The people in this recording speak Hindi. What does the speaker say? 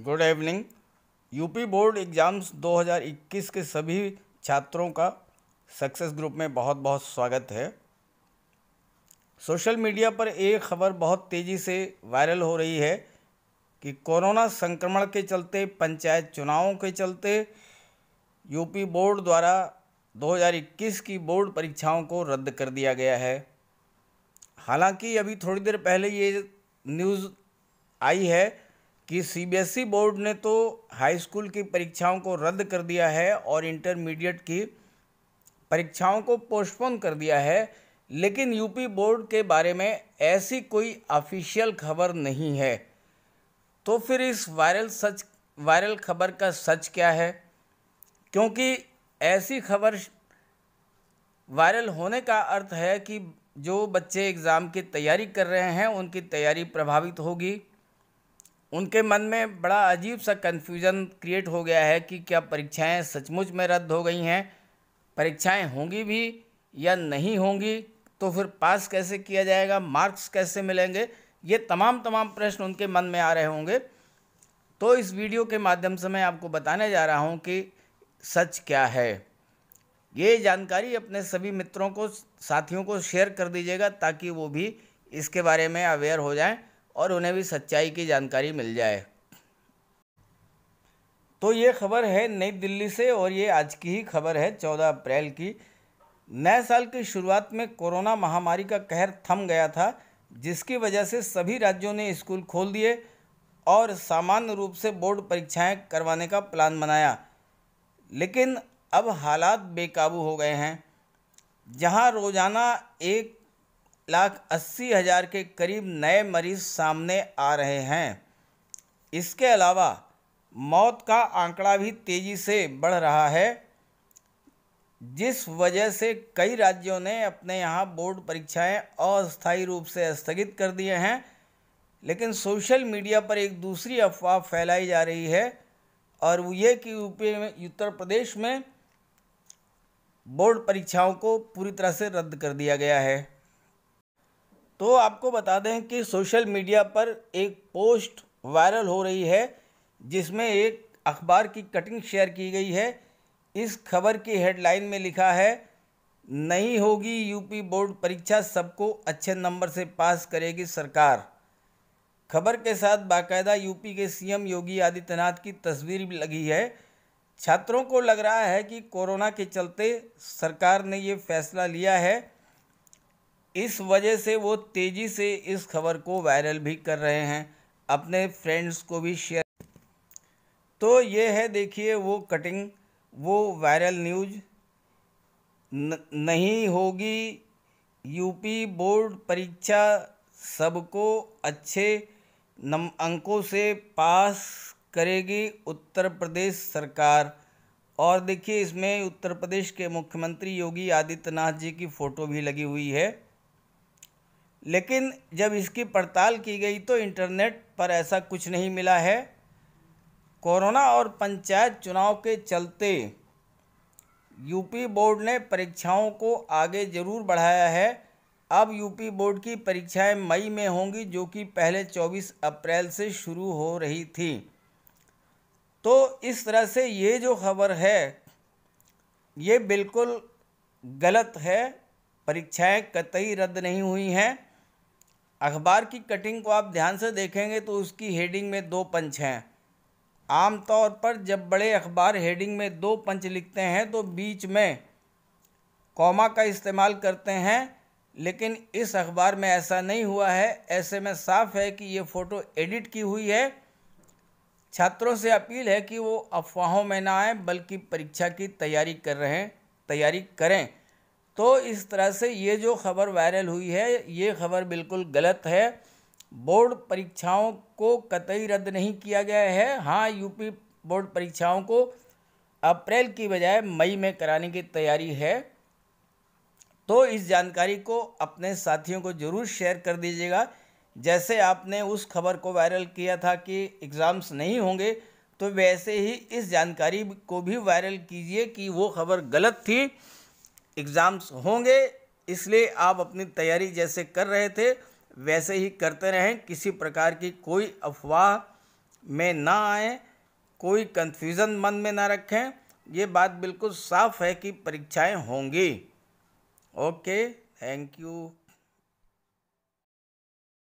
good evening UP board exams 2021 के सभी छात्रों का सक्सेस ग्रुप में बहुत बहुत स्वागत है सोशल मीडिया पर एक खबर बहुत तेज़ी से वायरल हो रही है कि कोरोना संक्रमण के चलते पंचायत चुनावों के चलते यूपी बोर्ड द्वारा 2021 की बोर्ड परीक्षाओं को रद्द कर दिया गया है हालांकि अभी थोड़ी देर पहले ये न्यूज़ आई है कि सीबीएसई e बोर्ड ने तो हाई स्कूल की परीक्षाओं को रद्द कर दिया है और इंटरमीडिएट की परीक्षाओं को पोस्टपोन कर दिया है लेकिन यूपी बोर्ड के बारे में ऐसी कोई ऑफिशियल खबर नहीं है तो फिर इस वायरल सच वायरल खबर का सच क्या है क्योंकि ऐसी खबर वायरल होने का अर्थ है कि जो बच्चे एग्ज़ाम की तैयारी कर रहे हैं उनकी तैयारी प्रभावित होगी उनके मन में बड़ा अजीब सा कन्फ्यूज़न क्रिएट हो गया है कि क्या परीक्षाएं सचमुच में रद्द हो गई हैं परीक्षाएं होंगी भी या नहीं होंगी तो फिर पास कैसे किया जाएगा मार्क्स कैसे मिलेंगे ये तमाम तमाम प्रश्न उनके मन में आ रहे होंगे तो इस वीडियो के माध्यम से मैं आपको बताने जा रहा हूँ कि सच क्या है ये जानकारी अपने सभी मित्रों को साथियों को शेयर कर दीजिएगा ताकि वो भी इसके बारे में अवेयर हो जाएं और उन्हें भी सच्चाई की जानकारी मिल जाए तो ये खबर है नई दिल्ली से और ये आज की ही खबर है 14 अप्रैल की नए साल की शुरुआत में कोरोना महामारी का कहर थम गया था जिसकी वजह से सभी राज्यों ने स्कूल खोल दिए और सामान्य रूप से बोर्ड परीक्षाएं करवाने का प्लान बनाया लेकिन अब हालात बेकाबू हो गए हैं जहां रोज़ाना एक लाख अस्सी हज़ार के करीब नए मरीज सामने आ रहे हैं इसके अलावा मौत का आंकड़ा भी तेज़ी से बढ़ रहा है जिस वजह से कई राज्यों ने अपने यहाँ बोर्ड परीक्षाएं अस्थायी रूप से स्थगित कर दिए हैं लेकिन सोशल मीडिया पर एक दूसरी अफवाह फैलाई जा रही है और वो ये कि यूपी में उत्तर प्रदेश में बोर्ड परीक्षाओं को पूरी तरह से रद्द कर दिया गया है तो आपको बता दें कि सोशल मीडिया पर एक पोस्ट वायरल हो रही है जिसमें एक अखबार की कटिंग शेयर की गई है इस खबर की हेडलाइन में लिखा है नहीं होगी यूपी बोर्ड परीक्षा सबको अच्छे नंबर से पास करेगी सरकार खबर के साथ बाकायदा यूपी के सीएम योगी आदित्यनाथ की तस्वीर भी लगी है छात्रों को लग रहा है कि कोरोना के चलते सरकार ने ये फैसला लिया है इस वजह से वो तेज़ी से इस खबर को वायरल भी कर रहे हैं अपने फ्रेंड्स को भी शेयर तो ये है देखिए वो कटिंग वो वायरल न्यूज न, नहीं होगी यूपी बोर्ड परीक्षा सबको अच्छे नम अंकों से पास करेगी उत्तर प्रदेश सरकार और देखिए इसमें उत्तर प्रदेश के मुख्यमंत्री योगी आदित्यनाथ जी की फ़ोटो भी लगी हुई है लेकिन जब इसकी पड़ताल की गई तो इंटरनेट पर ऐसा कुछ नहीं मिला है कोरोना और पंचायत चुनाव के चलते यूपी बोर्ड ने परीक्षाओं को आगे ज़रूर बढ़ाया है अब यूपी बोर्ड की परीक्षाएं मई में होंगी जो कि पहले 24 अप्रैल से शुरू हो रही थी तो इस तरह से ये जो खबर है ये बिल्कुल गलत है परीक्षाएं कतई रद्द नहीं हुई हैं अखबार की कटिंग को आप ध्यान से देखेंगे तो उसकी हेडिंग में दो पंच हैं आमतौर पर जब बड़े अखबार हेडिंग में दो पंच लिखते हैं तो बीच में कॉमा का इस्तेमाल करते हैं लेकिन इस अखबार में ऐसा नहीं हुआ है ऐसे में साफ है कि ये फ़ोटो एडिट की हुई है छात्रों से अपील है कि वो अफवाहों में ना आए बल्कि परीक्षा की तैयारी कर रहे हैं तैयारी करें तो इस तरह से ये जो खबर वायरल हुई है ये खबर बिल्कुल गलत है बोर्ड परीक्षाओं को कतई रद्द नहीं किया गया है हाँ यूपी बोर्ड परीक्षाओं को अप्रैल की बजाय मई में कराने की तैयारी है तो इस जानकारी को अपने साथियों को ज़रूर शेयर कर दीजिएगा जैसे आपने उस खबर को वायरल किया था कि एग्ज़ाम्स नहीं होंगे तो वैसे ही इस जानकारी को भी वायरल कीजिए कि वो खबर गलत थी एग्ज़ाम्स होंगे इसलिए आप अपनी तैयारी जैसे कर रहे थे वैसे ही करते रहें किसी प्रकार की कोई अफवाह में ना आए कोई कन्फ्यूज़न मन में ना रखें ये बात बिल्कुल साफ़ है कि परीक्षाएं होंगी ओके थैंक यू